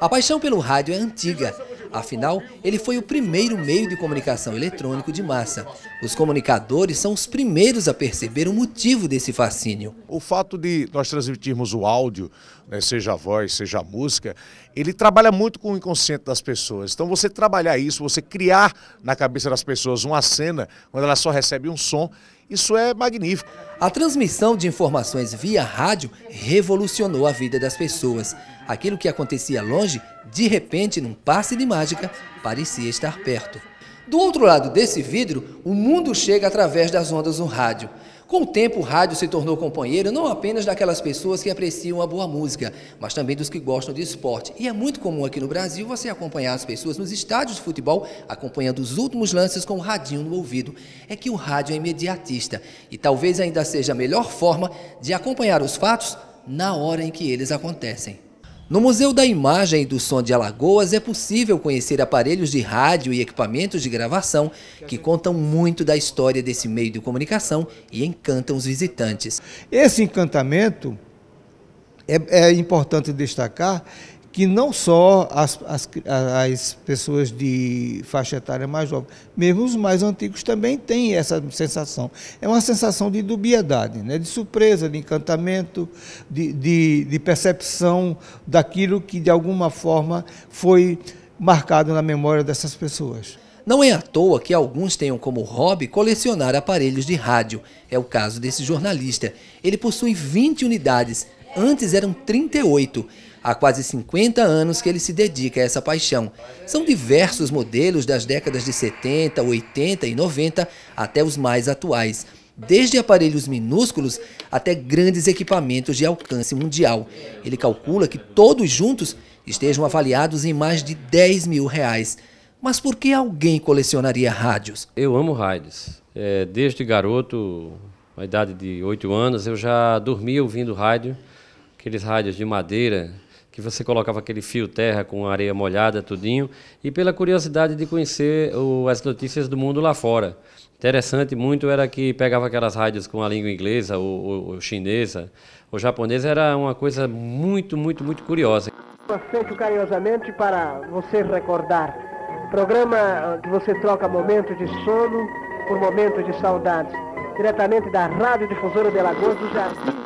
A paixão pelo rádio é antiga. Afinal, ele foi o primeiro meio de comunicação eletrônico de massa. Os comunicadores são os primeiros a perceber o motivo desse fascínio. O fato de nós transmitirmos o áudio, né, seja a voz, seja a música, ele trabalha muito com o inconsciente das pessoas. Então você trabalhar isso, você criar na cabeça das pessoas uma cena, quando ela só recebe um som, isso é magnífico. A transmissão de informações via rádio revolucionou a vida das pessoas. Aquilo que acontecia longe, de repente, num passe de mágica, parecia estar perto. Do outro lado desse vidro, o mundo chega através das ondas do rádio. Com o tempo, o rádio se tornou companheiro não apenas daquelas pessoas que apreciam a boa música, mas também dos que gostam de esporte. E é muito comum aqui no Brasil você acompanhar as pessoas nos estádios de futebol acompanhando os últimos lances com o radinho no ouvido. É que o rádio é imediatista e talvez ainda seja a melhor forma de acompanhar os fatos na hora em que eles acontecem. No Museu da Imagem e do Som de Alagoas é possível conhecer aparelhos de rádio e equipamentos de gravação que contam muito da história desse meio de comunicação e encantam os visitantes. Esse encantamento é, é importante destacar que não só as, as, as, pessoas de faixa etária mais jovem, mesmo os mais antigos também têm essa sensação. É uma sensação de dubiedade, né? de surpresa, de encantamento, de, de, de percepção daquilo que de alguma forma foi marcado na memória dessas pessoas. Não é à toa que alguns tenham como hobby colecionar aparelhos de rádio. É o caso desse jornalista. Ele possui 20 unidades, antes eram 38. Há quase 50 anos que ele se dedica a essa paixão. São diversos modelos das décadas de 70, 80 e 90 até os mais atuais desde aparelhos minúsculos até grandes equipamentos de alcance mundial. Ele calcula que todos juntos estejam avaliados em mais de 10 mil reais. Mas por que alguém colecionaria rádios? Eu amo rádios. É, desde garoto, na idade de 8 anos, eu já dormia ouvindo rádio, aqueles rádios de madeira que você colocava aquele fio terra com areia molhada, tudinho, e pela curiosidade de conhecer o, as notícias do mundo lá fora. Interessante muito era que pegava aquelas rádios com a língua inglesa ou, ou, ou chinesa ou japonesa, era uma coisa muito, muito, muito curiosa. Aceito carinhosamente para você recordar. Programa ah, que você troca momentos de sono por momentos de saudade. Diretamente da Rádio Difusora de Lagoas do Jardim.